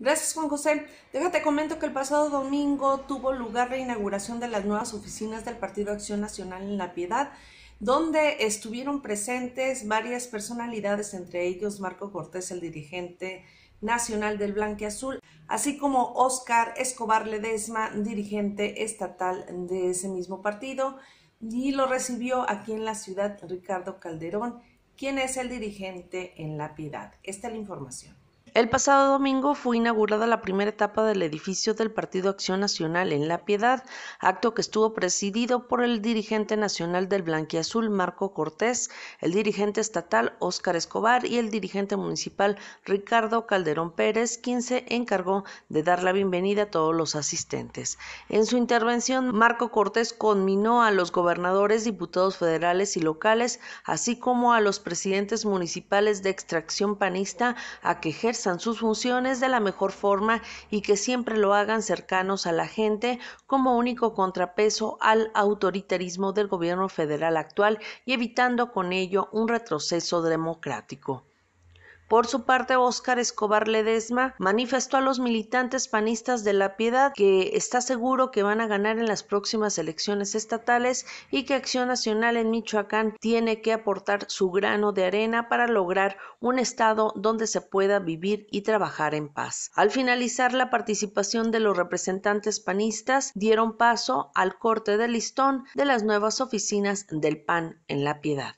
Gracias, Juan José. Déjate comento que el pasado domingo tuvo lugar la inauguración de las nuevas oficinas del Partido Acción Nacional en La Piedad, donde estuvieron presentes varias personalidades, entre ellos Marco Cortés, el dirigente nacional del Blanque Azul, así como Oscar Escobar Ledesma, dirigente estatal de ese mismo partido, y lo recibió aquí en la ciudad Ricardo Calderón, quien es el dirigente en La Piedad. Esta es la información. El pasado domingo fue inaugurada la primera etapa del edificio del Partido Acción Nacional en La Piedad, acto que estuvo presidido por el dirigente nacional del Blanquiazul, Marco Cortés, el dirigente estatal, Óscar Escobar, y el dirigente municipal, Ricardo Calderón Pérez, quien se encargó de dar la bienvenida a todos los asistentes. En su intervención, Marco Cortés conminó a los gobernadores, diputados federales y locales, así como a los presidentes municipales de extracción panista a que ejerzan sus funciones de la mejor forma y que siempre lo hagan cercanos a la gente como único contrapeso al autoritarismo del gobierno federal actual y evitando con ello un retroceso democrático. Por su parte, Óscar Escobar Ledesma manifestó a los militantes panistas de La Piedad que está seguro que van a ganar en las próximas elecciones estatales y que Acción Nacional en Michoacán tiene que aportar su grano de arena para lograr un estado donde se pueda vivir y trabajar en paz. Al finalizar la participación de los representantes panistas, dieron paso al corte de listón de las nuevas oficinas del PAN en La Piedad.